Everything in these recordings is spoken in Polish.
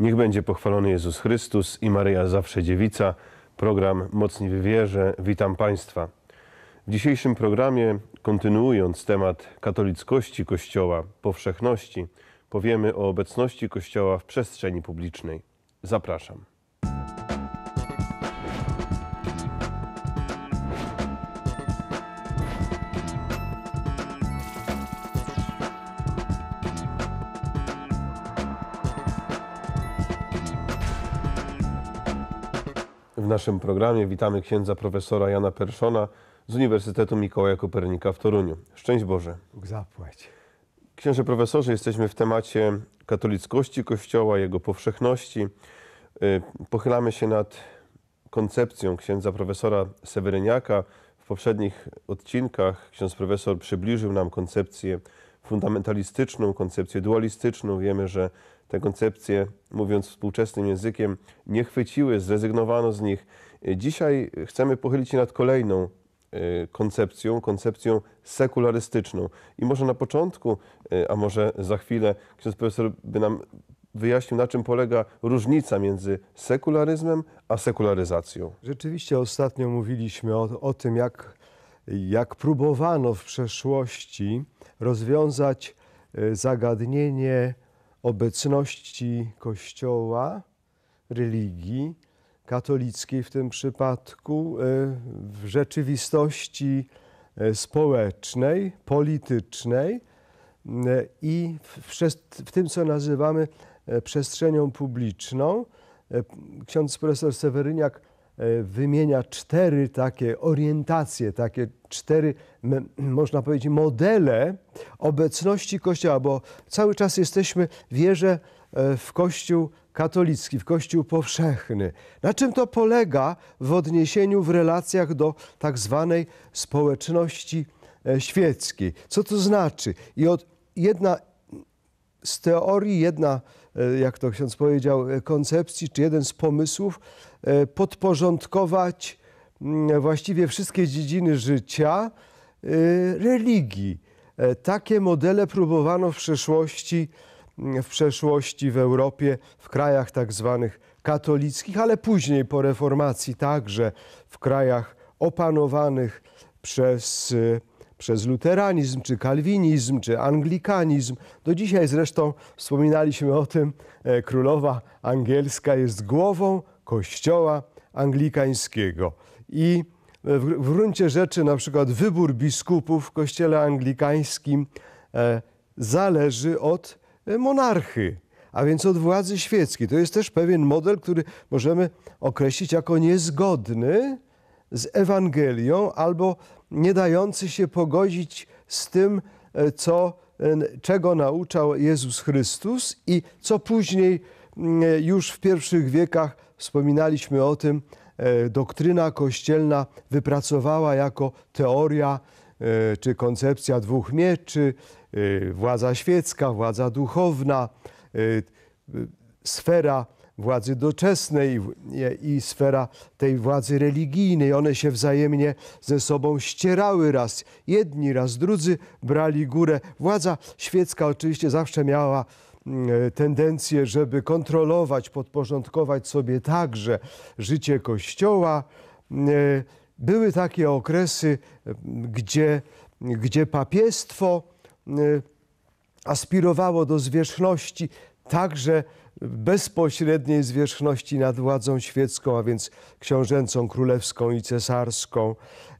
Niech będzie pochwalony Jezus Chrystus i Maryja Zawsze Dziewica. Program Mocni w Wierze. Witam Państwa. W dzisiejszym programie, kontynuując temat katolickości Kościoła, powszechności, powiemy o obecności Kościoła w przestrzeni publicznej. Zapraszam. naszym programie witamy księdza profesora Jana Perszona z Uniwersytetu Mikołaja Kopernika w Toruniu. Szczęść Boże. Bóg zapłać. Księże profesorze, jesteśmy w temacie katolickości Kościoła, jego powszechności. Y, pochylamy się nad koncepcją księdza profesora Seweryniaka. W poprzednich odcinkach ksiądz profesor przybliżył nam koncepcję fundamentalistyczną, koncepcję dualistyczną. Wiemy, że te koncepcje, mówiąc współczesnym językiem, nie chwyciły, zrezygnowano z nich. Dzisiaj chcemy pochylić się nad kolejną e, koncepcją, koncepcją sekularystyczną. I może na początku, e, a może za chwilę, ksiądz profesor by nam wyjaśnił, na czym polega różnica między sekularyzmem a sekularyzacją. Rzeczywiście ostatnio mówiliśmy o, o tym, jak jak próbowano w przeszłości rozwiązać e, zagadnienie obecności Kościoła, religii katolickiej w tym przypadku, e, w rzeczywistości e, społecznej, politycznej i w tym, co nazywamy przestrzenią publiczną. Ksiądz profesor Seweryniak E, wymienia cztery takie orientacje, takie cztery, można powiedzieć, modele obecności Kościoła, bo cały czas jesteśmy, wierzę e, w Kościół katolicki, w Kościół powszechny. Na czym to polega w odniesieniu w relacjach do tak zwanej społeczności e, świeckiej? Co to znaczy? I od jedna z teorii, jedna, jak to ksiądz powiedział, koncepcji, czy jeden z pomysłów E, podporządkować mm, właściwie wszystkie dziedziny życia e, religii. E, takie modele próbowano w przeszłości, mm, w przeszłości w Europie, w krajach tak zwanych katolickich, ale później po reformacji także w krajach opanowanych przez, przez luteranizm, czy kalwinizm, czy anglikanizm. Do dzisiaj zresztą wspominaliśmy o tym, królowa angielska jest głową Kościoła Anglikańskiego. I w, w gruncie rzeczy na przykład wybór biskupów w Kościele Anglikańskim e, zależy od e, monarchy, a więc od władzy świeckiej. To jest też pewien model, który możemy określić jako niezgodny z Ewangelią albo nie dający się pogodzić z tym, e, co, e, czego nauczał Jezus Chrystus i co później mm, już w pierwszych wiekach Wspominaliśmy o tym, e, doktryna kościelna wypracowała jako teoria e, czy koncepcja dwóch mieczy, e, władza świecka, władza duchowna, sfera władzy doczesnej i sfera tej władzy religijnej. One się wzajemnie ze sobą ścierały raz jedni, raz drudzy brali górę. Władza świecka oczywiście zawsze miała E, tendencję, żeby kontrolować, podporządkować sobie także życie Kościoła. E, były takie okresy, e, gdzie, gdzie papiestwo aspirowało do zwierzchności także bezpośredniej zwierzchności nad władzą świecką, a więc książęcą, królewską i cesarską.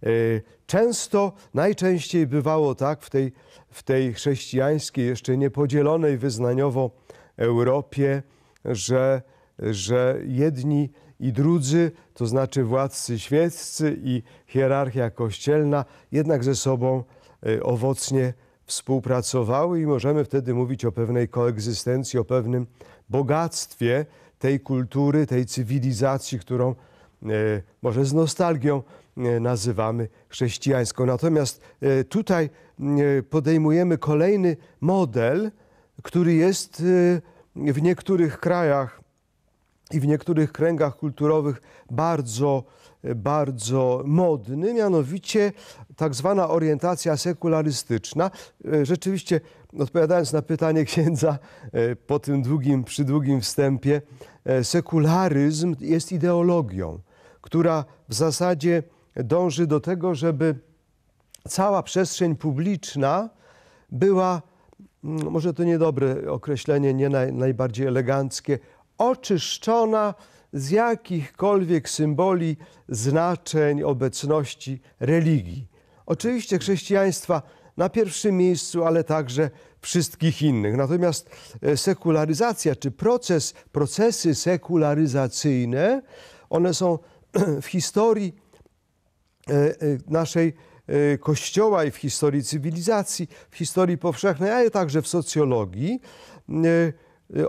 Y, często, najczęściej bywało tak w tej, w tej chrześcijańskiej, jeszcze niepodzielonej wyznaniowo Europie, że, że jedni i drudzy, to znaczy władcy świeccy i hierarchia kościelna, jednak ze sobą y, owocnie współpracowały i możemy wtedy mówić o pewnej koegzystencji, o pewnym bogactwie tej kultury, tej cywilizacji, którą e, może z nostalgią e, nazywamy chrześcijańską. Natomiast e, tutaj podejmujemy kolejny model, który jest w niektórych krajach i w niektórych kręgach kulturowych bardzo bardzo modny, mianowicie tak zwana orientacja sekularystyczna. E, rzeczywiście, odpowiadając na pytanie księdza e, po tym długim, przy długim wstępie, e, sekularyzm jest ideologią, która w zasadzie dąży do tego, żeby cała przestrzeń publiczna była, mm, może to niedobre określenie, nie naj, najbardziej eleganckie, oczyszczona z jakichkolwiek symboli, znaczeń, obecności religii. Oczywiście chrześcijaństwa na pierwszym miejscu, ale także wszystkich innych. Natomiast e, sekularyzacja czy proces, procesy sekularyzacyjne, one są w historii e, e, naszej Kościoła i w historii cywilizacji, w historii powszechnej, ale także w socjologii,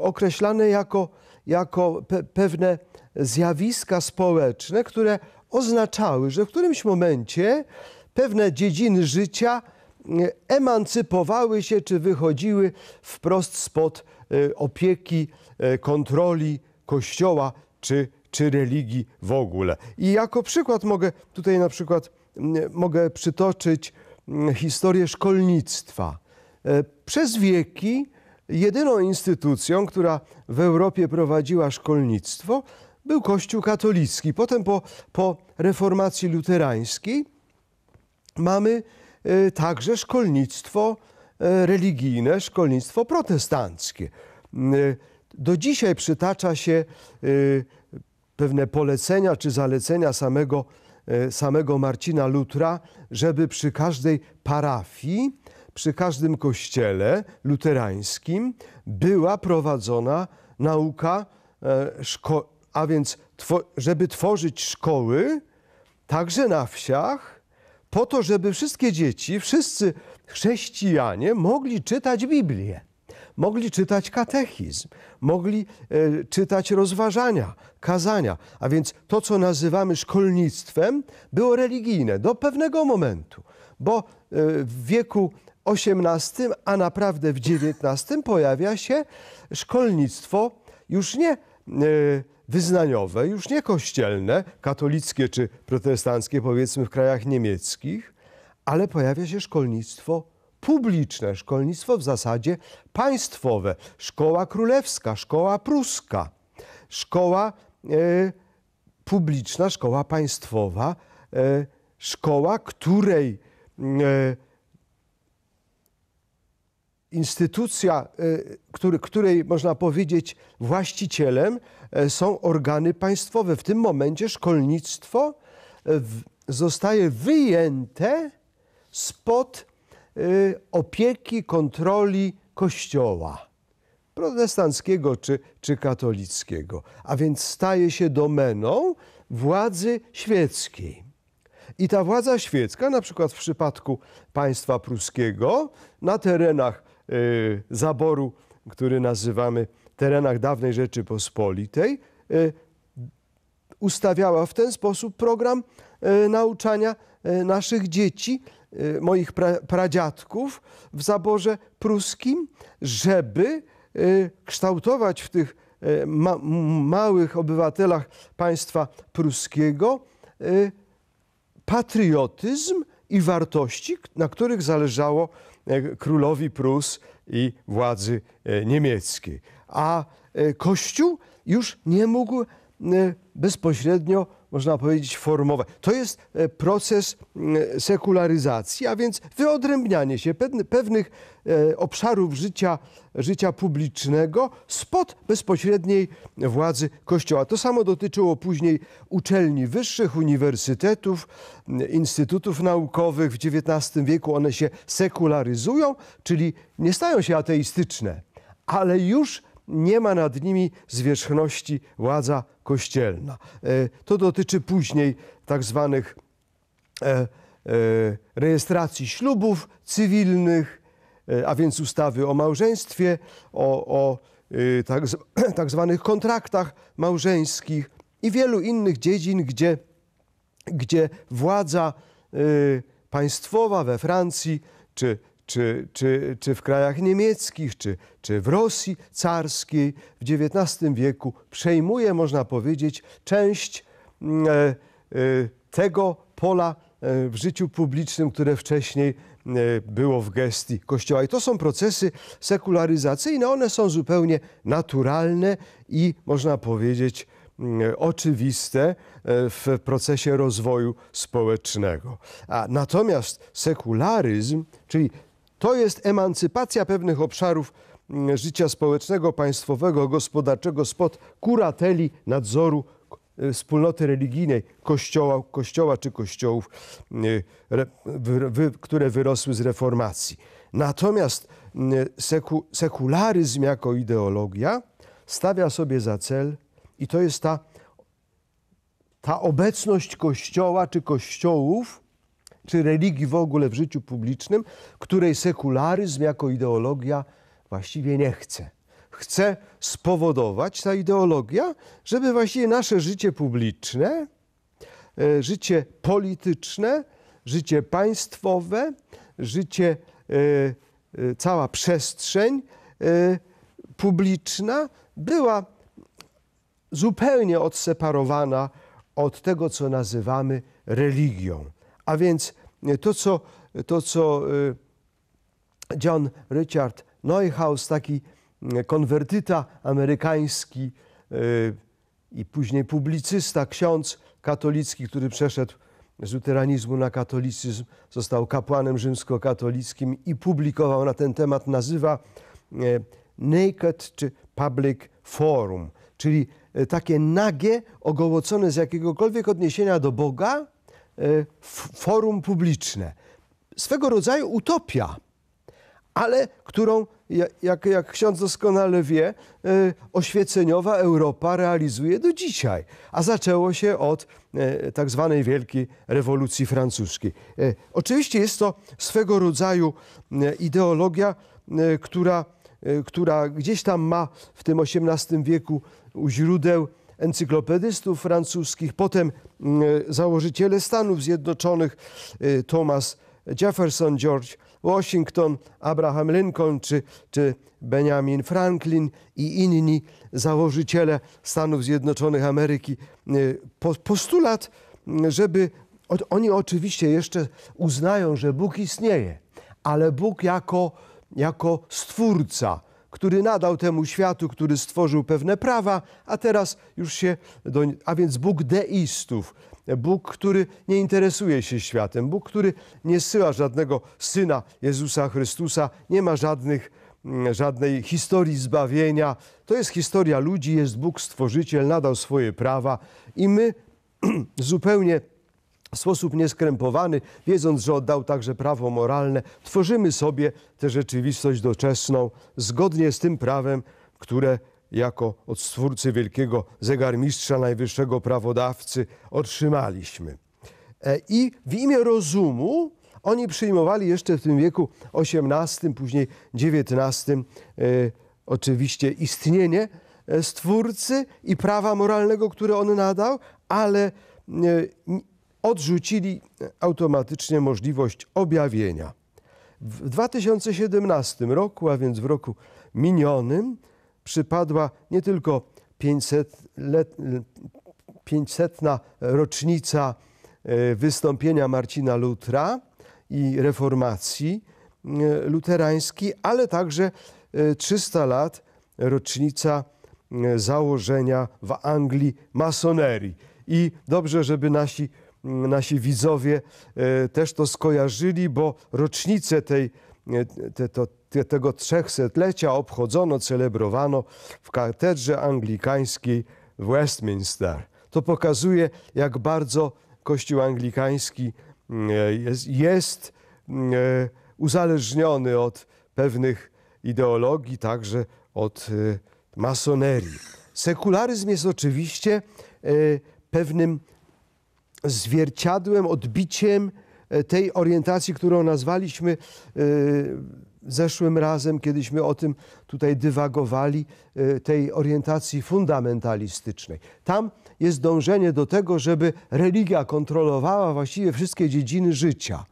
określane jako jako pe pewne zjawiska społeczne, które oznaczały, że w którymś momencie pewne dziedziny życia e, emancypowały się czy wychodziły wprost spod e, opieki, e, kontroli Kościoła czy, czy religii w ogóle. I jako przykład mogę tutaj na przykład mogę przytoczyć historię szkolnictwa. Przez wieki Jedyną instytucją, która w Europie prowadziła szkolnictwo, był Kościół katolicki. Potem po, po reformacji luterańskiej mamy e, także szkolnictwo e, religijne, szkolnictwo protestanckie. E, do dzisiaj przytacza się pewne polecenia czy zalecenia samego, samego Marcina Lutra, żeby przy każdej parafii przy każdym kościele luterańskim była prowadzona nauka, e, a więc żeby tworzyć szkoły, także na wsiach, po to, żeby wszystkie dzieci, wszyscy chrześcijanie mogli czytać Biblię, mogli czytać katechizm, mogli e, czytać rozważania, kazania. A więc to, co nazywamy szkolnictwem, było religijne do pewnego momentu, bo e, w wieku XVIII, a naprawdę w XIX pojawia się szkolnictwo już nie e, wyznaniowe, już nie kościelne, katolickie czy protestanckie, powiedzmy w krajach niemieckich, ale pojawia się szkolnictwo publiczne, szkolnictwo w zasadzie państwowe, szkoła królewska, szkoła pruska, szkoła e, publiczna, szkoła państwowa, e, szkoła, której instytucja, e, który, której można powiedzieć właścicielem e, są organy państwowe. W tym momencie szkolnictwo e, zostaje wyjęte spod opieki, kontroli Kościoła protestanckiego czy, czy katolickiego, a więc staje się domeną władzy świeckiej. I ta władza świecka, na przykład w przypadku państwa pruskiego, na terenach Y, zaboru, który nazywamy terenach dawnej Rzeczypospolitej, y, ustawiała w ten sposób program y, nauczania naszych dzieci, moich pra, pradziadków w zaborze pruskim, żeby kształtować w tych ma, małych obywatelach państwa pruskiego patriotyzm i wartości, na których zależało królowi Prus i władzy e, niemieckiej. A e, Kościół już nie mógł e, bezpośrednio można powiedzieć, formowe. To jest e, proces sekularyzacji, a więc wyodrębnianie się pewnych e, obszarów życia, życia publicznego spod bezpośredniej władzy Kościoła. To samo dotyczyło później uczelni wyższych, uniwersytetów, instytutów naukowych. W XIX wieku one się sekularyzują, czyli nie stają się ateistyczne, ale już nie ma nad nimi zwierzchności władza kościelna. E, to dotyczy później tak zwanych e, e, rejestracji ślubów cywilnych, a więc ustawy o małżeństwie, o, o y, tak, tak zwanych kontraktach małżeńskich i wielu innych dziedzin, gdzie, gdzie władza y, państwowa we Francji czy czy, czy, czy w krajach niemieckich, czy, czy w Rosji carskiej w XIX wieku przejmuje, można powiedzieć, część mm, e, e, tego pola e, w życiu publicznym, które wcześniej było w gestii Kościoła. I to są procesy sekularyzacyjne, one są zupełnie naturalne i można powiedzieć mm, oczywiste w procesie rozwoju społecznego. A natomiast sekularyzm, czyli to jest emancypacja pewnych obszarów mm, życia społecznego, państwowego, gospodarczego spod kurateli nadzoru y, wspólnoty religijnej, kościoła, kościoła czy kościołów, mm, y, które wyrosły z reformacji. Natomiast mm, y, seku, sekularyzm jako ideologia stawia sobie za cel, i to jest ta, ta obecność kościoła czy kościołów czy religii w ogóle w życiu publicznym, której sekularyzm jako ideologia właściwie nie chce. Chce spowodować ta ideologia, żeby właściwie nasze życie publiczne, e, życie polityczne, życie państwowe, życie, e, e, cała przestrzeń publiczna była zupełnie odseparowana od tego, co nazywamy religią. A więc to, co, to, co y, John Richard Neuhaus, taki y, konwertyta amerykański y, i później publicysta, ksiądz katolicki, który przeszedł z luteranizmu na katolicyzm, został kapłanem rzymskokatolickim i publikował na ten temat, nazywa Naked czy Public Forum, czyli takie nagie, ogołocone z jakiegokolwiek odniesienia do Boga, Y, forum publiczne. Swego rodzaju utopia, ale którą, jak, jak ksiądz doskonale wie, y, oświeceniowa Europa realizuje do dzisiaj. A zaczęło się od y, tak zwanej Wielkiej Rewolucji Francuskiej. Oczywiście jest to swego rodzaju ideologia, która, która gdzieś tam ma w tym XVIII wieku u źródeł encyklopedystów francuskich, potem mm, założyciele Stanów Zjednoczonych y, Thomas Jefferson, George Washington, Abraham Lincoln czy, czy Benjamin Franklin i inni założyciele Stanów Zjednoczonych Ameryki. Y, postulat, mm, żeby oni oczywiście jeszcze uznają, że Bóg istnieje, ale Bóg jako, jako stwórca który nadał temu światu, który stworzył pewne prawa, a teraz już się, do, a więc Bóg deistów, Bóg, który nie interesuje się światem, Bóg, który nie syła żadnego syna Jezusa Chrystusa, nie ma żadnych, mm, żadnej historii zbawienia. To jest historia ludzi, jest Bóg stworzyciel, nadał swoje prawa i my zupełnie w sposób nieskrępowany, wiedząc, że oddał także prawo moralne, tworzymy sobie tę rzeczywistość doczesną zgodnie z tym prawem, które jako od stwórcy wielkiego zegarmistrza, najwyższego prawodawcy otrzymaliśmy. E, I w imię rozumu oni przyjmowali jeszcze w tym wieku XVIII, później XIX e, oczywiście istnienie e, stwórcy i prawa moralnego, które on nadał, ale odrzucili automatycznie możliwość objawienia. W 2017 roku, a więc w roku minionym, przypadła nie tylko 500, let, 500 rocznica e, wystąpienia Marcina Lutra i reformacji e, luterańskiej, ale także 300 e, lat rocznica założenia w Anglii masonerii. I dobrze, żeby nasi Mm, nasi widzowie e, też to skojarzyli, bo rocznicę tej, e, te, to, te, tego trzechsetlecia obchodzono, celebrowano w katedrze anglikańskiej w Westminster. To pokazuje, jak bardzo Kościół anglikański mm, e, jest, jest mm, uzależniony od pewnych ideologii, także od masonerii. Sekularyzm jest oczywiście pewnym zwierciadłem, odbiciem e, tej orientacji, którą nazwaliśmy e, zeszłym razem, kiedyśmy o tym tutaj dywagowali, e, tej orientacji fundamentalistycznej. Tam jest dążenie do tego, żeby religia kontrolowała właściwie wszystkie dziedziny życia.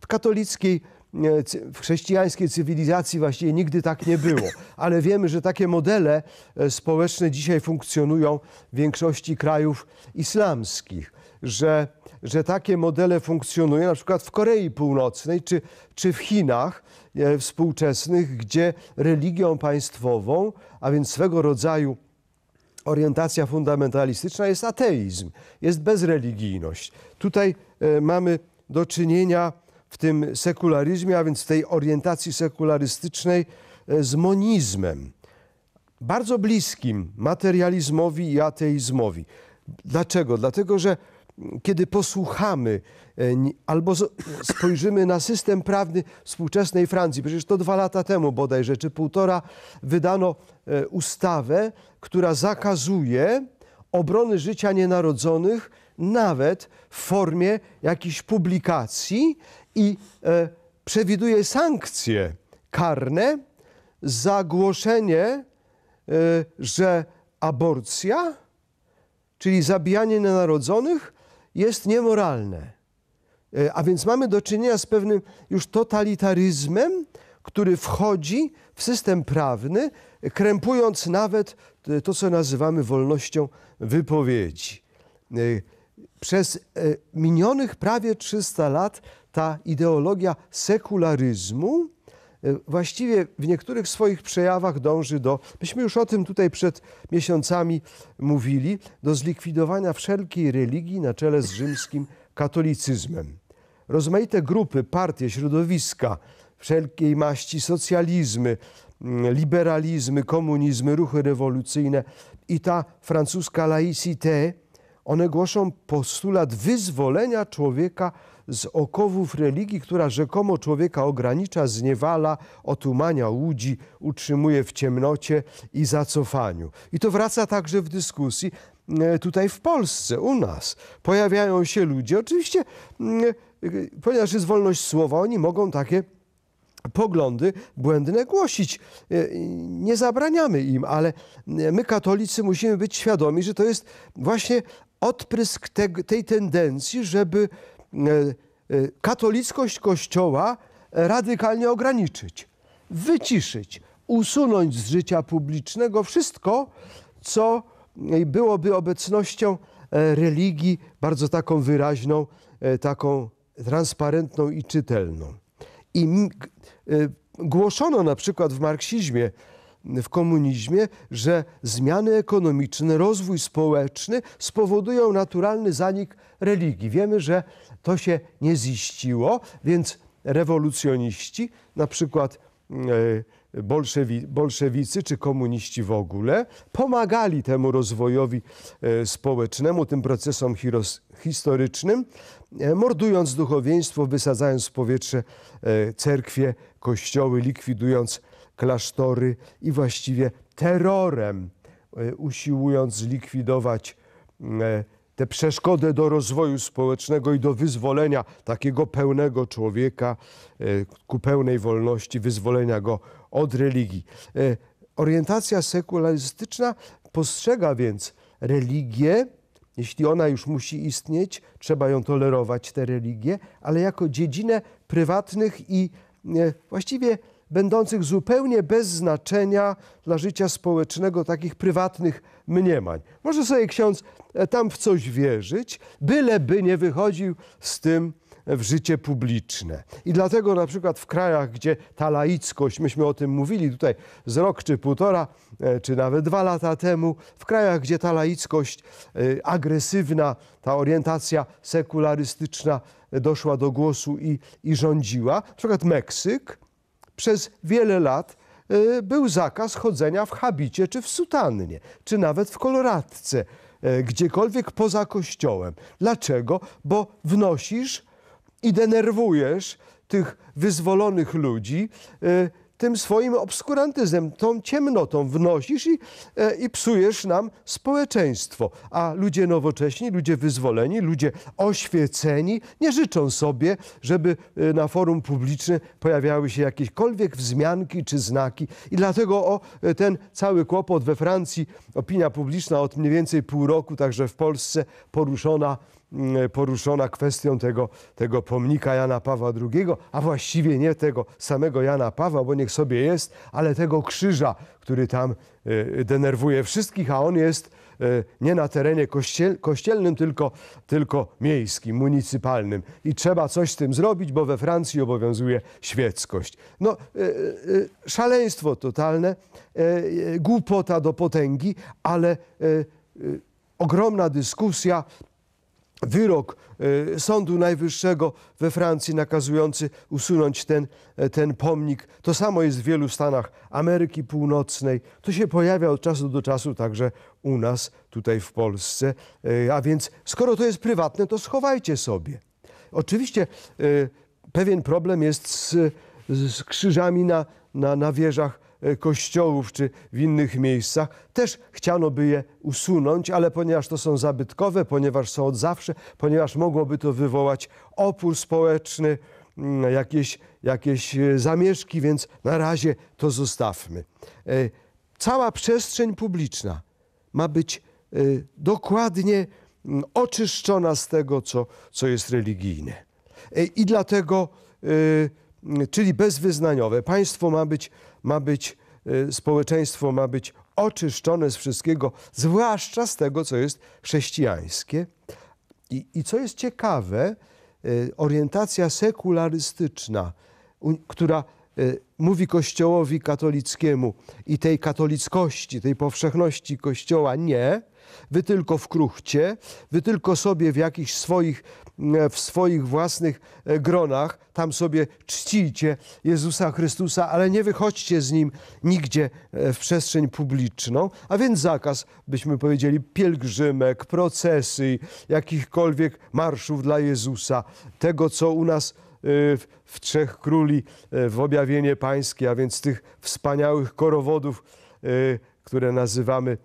W katolickiej E, w chrześcijańskiej cywilizacji właściwie nigdy tak nie było. Ale wiemy, że takie modele e, społeczne dzisiaj funkcjonują w większości krajów islamskich, że, że takie modele funkcjonują na przykład w Korei Północnej czy, czy w Chinach e, współczesnych, gdzie religią państwową, a więc swego rodzaju orientacja fundamentalistyczna jest ateizm, jest bezreligijność. Tutaj mamy do czynienia w tym sekularyzmie, a więc w tej orientacji sekularystycznej e, z monizmem, bardzo bliskim materializmowi i ateizmowi. Dlaczego? Dlatego, że kiedy posłuchamy e, albo spojrzymy na system prawny współczesnej Francji, przecież to dwa lata temu bodajże, czy półtora, wydano e, ustawę, która zakazuje obrony życia nienarodzonych nawet w formie jakichś publikacji i e, przewiduje sankcje karne za głoszenie, e, że aborcja, czyli zabijanie nienarodzonych, jest niemoralne. E, a więc mamy do czynienia z pewnym już totalitaryzmem, który wchodzi w system prawny, krępując nawet to, co nazywamy wolnością wypowiedzi. E, przez e, minionych prawie 300 lat ta ideologia sekularyzmu e, właściwie w niektórych swoich przejawach dąży do, myśmy już o tym tutaj przed miesiącami mówili, do zlikwidowania wszelkiej religii na czele z rzymskim katolicyzmem. Rozmaite grupy, partie, środowiska, wszelkiej maści socjalizmy, mm, liberalizmy, komunizmy, ruchy rewolucyjne i ta francuska laïcité. One głoszą postulat wyzwolenia człowieka z okowów religii, która rzekomo człowieka ogranicza, zniewala, otumania, łudzi, utrzymuje w ciemnocie i zacofaniu. I to wraca także w dyskusji e, tutaj w Polsce, u nas. Pojawiają się ludzie, oczywiście, mm, e, ponieważ jest wolność słowa, oni mogą takie poglądy błędne głosić. E, nie zabraniamy im, ale my katolicy musimy być świadomi, że to jest właśnie odprysk te, tej tendencji, żeby e, e, katolickość Kościoła radykalnie ograniczyć, wyciszyć, usunąć z życia publicznego wszystko, co byłoby obecnością e, religii bardzo taką wyraźną, taką transparentną i czytelną. I głoszono na przykład w marksizmie w komunizmie, że zmiany ekonomiczne, rozwój społeczny spowodują naturalny zanik religii. Wiemy, że to się nie ziściło, więc rewolucjoniści, na przykład e, bolszewi, bolszewicy czy komuniści w ogóle, pomagali temu rozwojowi e, społecznemu, tym procesom historycznym, e, mordując duchowieństwo, wysadzając w powietrze cerkwie, kościoły, likwidując klasztory i właściwie terrorem e, usiłując zlikwidować e, tę przeszkodę do rozwoju społecznego i do wyzwolenia takiego pełnego człowieka e, ku pełnej wolności, wyzwolenia go od religii. Orientacja sekularystyczna postrzega więc religię, jeśli ona już musi istnieć, trzeba ją tolerować, tę religię, ale jako dziedzinę prywatnych i właściwie będących zupełnie bez znaczenia dla życia społecznego, takich prywatnych mniemań. Może sobie ksiądz e, tam w coś wierzyć, byleby nie wychodził z tym w życie publiczne. I dlatego na przykład w krajach, gdzie ta laickość, myśmy o tym mówili tutaj z rok czy półtora, e, czy nawet dwa lata temu, w krajach, gdzie ta laickość e, agresywna, ta orientacja sekularystyczna doszła do głosu i, i rządziła, na przykład Meksyk, przez wiele lat y, był zakaz chodzenia w habicie czy w sutannie, czy nawet w koloratce, y, gdziekolwiek poza kościołem. Dlaczego? Bo wnosisz i denerwujesz tych wyzwolonych ludzi y, tym swoim obskurantyzmem, tą ciemnotą wnosisz i, e, i psujesz nam społeczeństwo. A ludzie nowocześni, ludzie wyzwoleni, ludzie oświeceni nie życzą sobie, żeby e, na forum publicznym pojawiały się jakiekolwiek wzmianki czy znaki. I dlatego o e, ten cały kłopot we Francji opinia publiczna od mniej więcej pół roku, także w Polsce poruszona Mm, poruszona kwestią tego, tego pomnika Jana Pawła II, a właściwie nie tego samego Jana Pawła, bo niech sobie jest, ale tego krzyża, który tam y, denerwuje wszystkich, a on jest y, nie na terenie kościel, kościelnym, tylko, tylko miejskim, municypalnym. I trzeba coś z tym zrobić, bo we Francji obowiązuje świeckość. No, y, szaleństwo totalne, głupota do potęgi, ale ogromna dyskusja, wyrok e, Sądu Najwyższego we Francji nakazujący usunąć ten, e, ten pomnik. To samo jest w wielu stanach Ameryki Północnej. To się pojawia od czasu do czasu także u nas, tutaj w Polsce. E, a więc skoro to jest prywatne, to schowajcie sobie. Oczywiście pewien problem jest z, z krzyżami na, na, na wieżach E, kościołów czy w innych miejscach. Też chciano by je usunąć, ale ponieważ to są zabytkowe, ponieważ są od zawsze, ponieważ mogłoby to wywołać opór społeczny, mm, jakieś, jakieś e, zamieszki, więc na razie to zostawmy. E, cała przestrzeń publiczna ma być dokładnie mm, oczyszczona z tego, co, co jest religijne. I dlatego, czyli bezwyznaniowe, państwo ma być ma być, y, społeczeństwo ma być oczyszczone z wszystkiego, zwłaszcza z tego, co jest chrześcijańskie. I, i co jest ciekawe, y, orientacja sekularystyczna, która y, mówi Kościołowi katolickiemu i tej katolickości, tej powszechności Kościoła nie, wy tylko w kruchcie, wy tylko sobie w jakichś swoich E, w swoich własnych e, gronach, tam sobie czcijcie Jezusa Chrystusa, ale nie wychodźcie z Nim nigdzie e, w przestrzeń publiczną, a więc zakaz, byśmy powiedzieli, pielgrzymek, procesy, jakichkolwiek marszów dla Jezusa, tego, co u nas w Trzech Króli, w Objawienie Pańskie, a więc tych wspaniałych korowodów, które nazywamy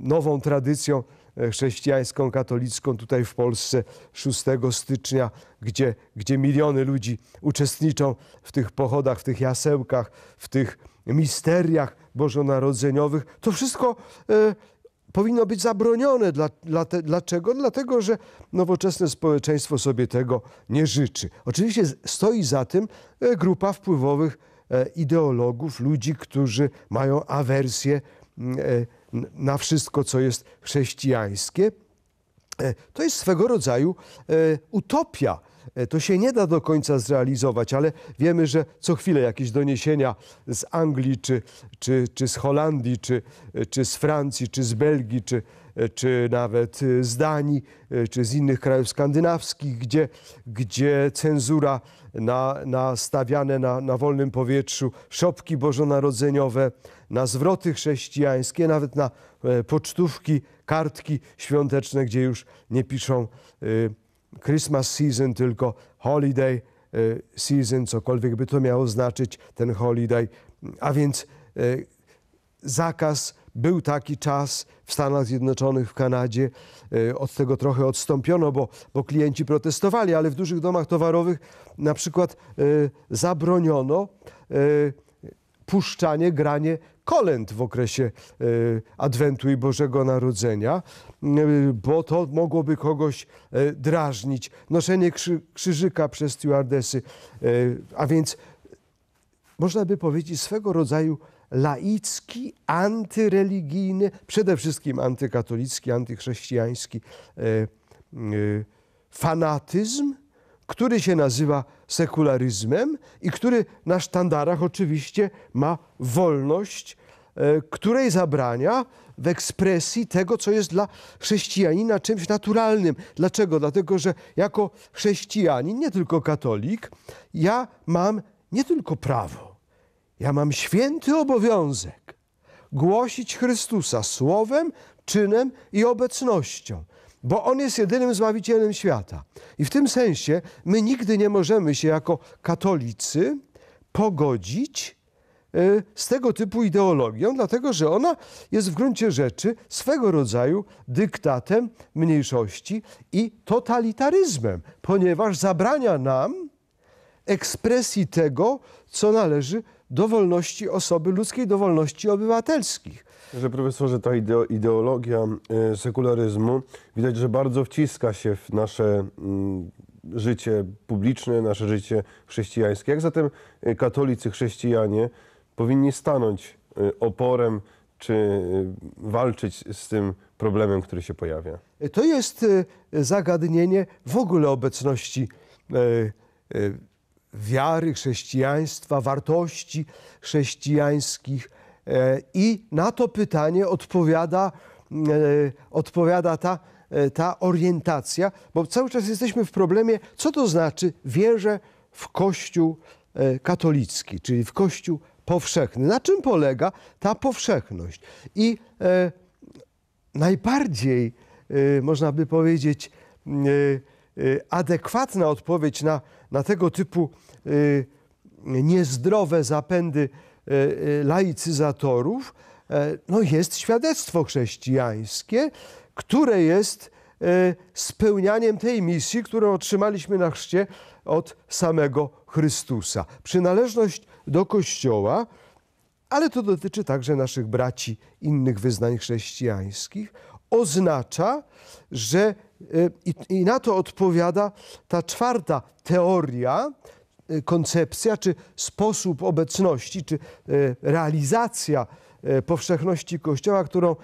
nową tradycją E, chrześcijańską, katolicką tutaj w Polsce 6 stycznia, gdzie, gdzie miliony ludzi uczestniczą w tych pochodach, w tych jasełkach, w tych misteriach bożonarodzeniowych. To wszystko e, powinno być zabronione. Dla, dla te, dlaczego? Dlatego, że nowoczesne społeczeństwo sobie tego nie życzy. Oczywiście stoi za tym e, grupa wpływowych ideologów, ludzi, którzy mają awersję na wszystko, co jest chrześcijańskie, e, to jest swego rodzaju e, utopia. E, to się nie da do końca zrealizować, ale wiemy, że co chwilę jakieś doniesienia z Anglii, czy, czy, czy z Holandii, czy, e, czy z Francji, czy z Belgii, czy, e, czy nawet z Danii, czy z innych krajów skandynawskich, gdzie, gdzie cenzura na, na stawiane na, na wolnym powietrzu szopki bożonarodzeniowe, na zwroty chrześcijańskie, nawet na pocztówki, kartki świąteczne, gdzie już nie piszą. Christmas season, tylko holiday e, season, cokolwiek by to miało znaczyć, ten holiday. A więc e, zakaz, był taki czas w Stanach Zjednoczonych, w Kanadzie, e, od tego trochę odstąpiono, bo, bo klienci protestowali, ale w dużych domach towarowych na przykład zabroniono puszczanie, granie kolęd w okresie e, Adwentu i Bożego Narodzenia, e, bo to mogłoby kogoś e, drażnić. Noszenie krzyżyka przez stewardesy, a więc można by powiedzieć swego rodzaju laicki, antyreligijny, przede wszystkim antykatolicki, antychrześcijański fanatyzm, który się nazywa sekularyzmem i który na sztandarach oczywiście ma wolność, e, której zabrania w ekspresji tego, co jest dla chrześcijanina czymś naturalnym. Dlaczego? Dlatego, że jako chrześcijanin, nie tylko katolik, ja mam nie tylko prawo, ja mam święty obowiązek głosić Chrystusa słowem, czynem i obecnością bo On jest jedynym Zbawicielem świata. I w tym sensie my nigdy nie możemy się jako katolicy pogodzić e, z tego typu ideologią, dlatego że ona jest w gruncie rzeczy swego rodzaju dyktatem mniejszości i totalitaryzmem, ponieważ zabrania nam ekspresji tego, co należy do wolności osoby ludzkiej, do wolności obywatelskich. Że profesorze, ta ideologia e, sekularyzmu widać, że bardzo wciska się w nasze mm, życie publiczne, nasze życie chrześcijańskie. Jak zatem e, katolicy, chrześcijanie powinni stanąć e, oporem czy walczyć z tym problemem, który się pojawia? To jest zagadnienie w ogóle obecności wiary chrześcijaństwa, wartości chrześcijańskich. E, I na to pytanie odpowiada, e, odpowiada ta, e, ta orientacja, bo cały czas jesteśmy w problemie, co to znaczy wierzę w Kościół katolicki, czyli w Kościół powszechny. Na czym polega ta powszechność? I najbardziej, można by powiedzieć, adekwatna odpowiedź na, na tego typu Y, niezdrowe zapędy y, y, laicyzatorów, e, no jest świadectwo chrześcijańskie, które jest e, spełnianiem tej misji, którą otrzymaliśmy na chrzcie od samego Chrystusa. Przynależność do Kościoła, ale to dotyczy także naszych braci innych wyznań chrześcijańskich, oznacza, że e, i, i na to odpowiada ta czwarta teoria, Y, koncepcja, czy sposób obecności, czy y, realizacja y, powszechności Kościoła, którą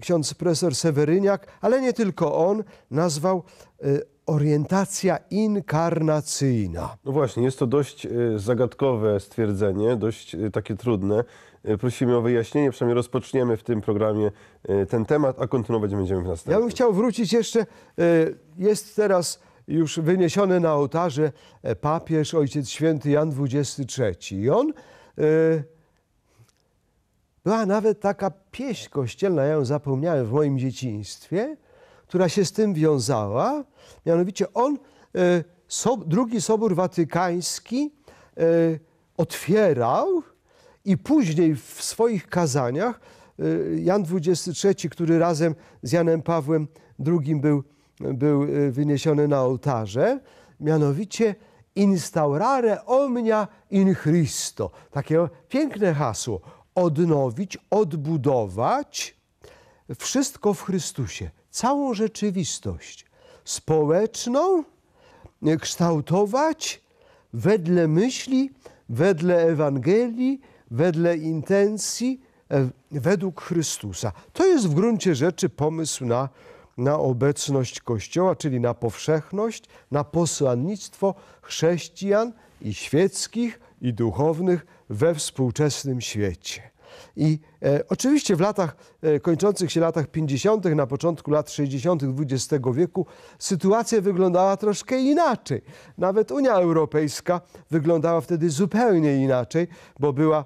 ksiądz profesor Seweryniak, ale nie tylko on, nazwał orientacja inkarnacyjna. No właśnie, jest to dość zagadkowe stwierdzenie, dość takie trudne. Prosimy o wyjaśnienie, przynajmniej rozpoczniemy w tym programie ten temat, a kontynuować będziemy w następnym. Ja bym chciał wrócić jeszcze, jest teraz już wyniesiony na ołtarze e, papież, ojciec święty Jan XXIII. I on y, była nawet taka pieśń kościelna, ja ją zapomniałem w moim dzieciństwie, która się z tym wiązała. Mianowicie on, y, e, so, drugi Sobór Watykański, y, otwierał i później w swoich kazaniach Jan XXIII, który razem z Janem Pawłem II był był y, wyniesiony na ołtarze, mianowicie instaurare omnia in Christo. Takie piękne hasło. Odnowić, odbudować wszystko w Chrystusie, całą rzeczywistość społeczną y, kształtować wedle myśli, wedle Ewangelii, wedle intencji, e, według Chrystusa. To jest w gruncie rzeczy pomysł na na obecność Kościoła, czyli na powszechność, na posłannictwo chrześcijan i świeckich, i duchownych we współczesnym świecie. I e, oczywiście w latach e, kończących się latach 50., na początku lat 60. XX wieku sytuacja wyglądała troszkę inaczej. Nawet Unia Europejska wyglądała wtedy zupełnie inaczej, bo była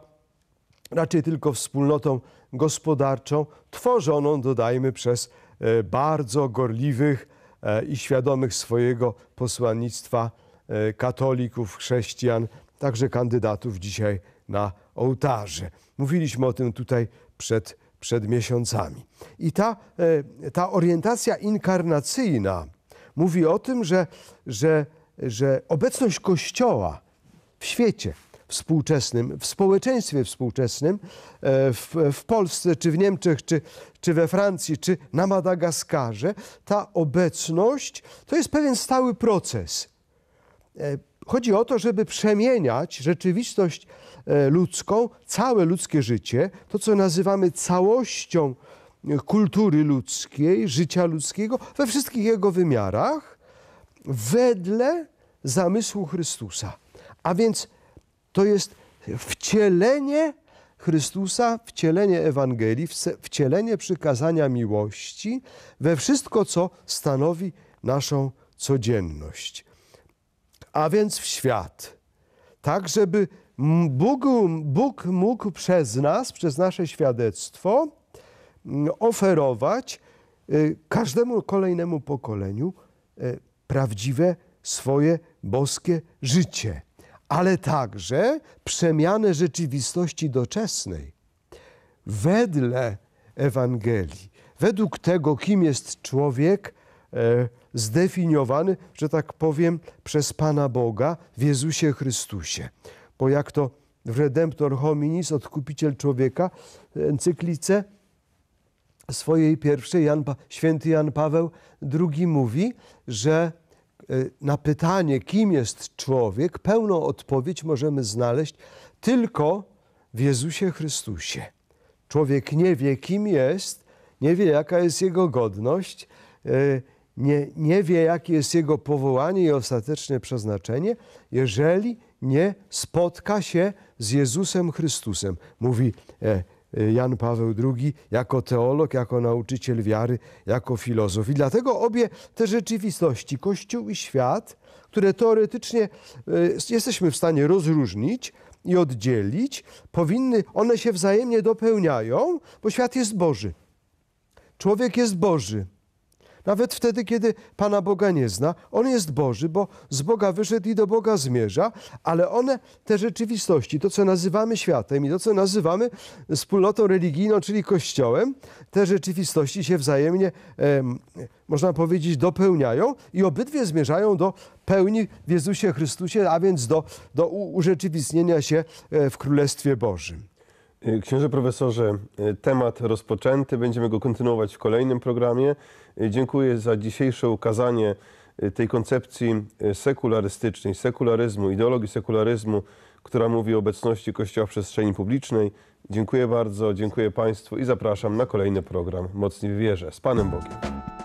raczej tylko wspólnotą gospodarczą, tworzoną, dodajmy, przez E, bardzo gorliwych e, i świadomych swojego posłannictwa e, katolików, chrześcijan, także kandydatów dzisiaj na ołtarze. Mówiliśmy o tym tutaj przed, przed miesiącami. I ta, ta orientacja inkarnacyjna mówi o tym, że, że, że obecność Kościoła w świecie, współczesnym, w społeczeństwie współczesnym, e, w, w Polsce, czy w Niemczech, czy, czy we Francji, czy na Madagaskarze, ta obecność to jest pewien stały proces. E, chodzi o to, żeby przemieniać rzeczywistość e, ludzką, całe ludzkie życie, to co nazywamy całością kultury ludzkiej, życia ludzkiego, we wszystkich jego wymiarach, wedle zamysłu Chrystusa. A więc to jest wcielenie Chrystusa, wcielenie Ewangelii, wcielenie przykazania miłości we wszystko, co stanowi naszą codzienność. A więc w świat. Tak, żeby Bóg, Bóg mógł przez nas, przez nasze świadectwo oferować y, każdemu kolejnemu pokoleniu y, prawdziwe swoje boskie życie ale także przemianę rzeczywistości doczesnej. Wedle Ewangelii, według tego, kim jest człowiek, e, zdefiniowany, że tak powiem, przez Pana Boga w Jezusie Chrystusie. Bo jak to w Redemptor Hominis, odkupiciel człowieka, encyklice swojej pierwszej Jan, święty Jan Paweł II mówi, że Y, na pytanie, kim jest człowiek, pełną odpowiedź możemy znaleźć tylko w Jezusie Chrystusie. Człowiek nie wie, kim jest, nie wie, jaka jest jego godność, y, nie, nie wie, jakie jest jego powołanie i ostateczne przeznaczenie, jeżeli nie spotka się z Jezusem Chrystusem. Mówi e, Y, Jan Paweł II jako teolog, jako nauczyciel wiary, jako filozof. I dlatego obie te rzeczywistości, Kościół i świat, które teoretycznie y, jesteśmy w stanie rozróżnić i oddzielić, powinny, one się wzajemnie dopełniają, bo świat jest Boży. Człowiek jest Boży. Nawet wtedy, kiedy Pana Boga nie zna, on jest Boży, bo z Boga wyszedł i do Boga zmierza, ale one, te rzeczywistości, to co nazywamy światem i to co nazywamy wspólnotą religijną, czyli Kościołem, te rzeczywistości się wzajemnie, e, można powiedzieć, dopełniają i obydwie zmierzają do pełni w Jezusie Chrystusie, a więc do, do urzeczywistnienia się e, w Królestwie Bożym. E, księże profesorze, e, temat rozpoczęty, będziemy go kontynuować w kolejnym programie. E, dziękuję za dzisiejsze ukazanie tej koncepcji sekularystycznej, sekularyzmu, ideologii sekularyzmu, która mówi o obecności Kościoła w przestrzeni publicznej. Dziękuję bardzo, dziękuję Państwu i zapraszam na kolejny program Mocni w Wierze. Z Panem Bogiem.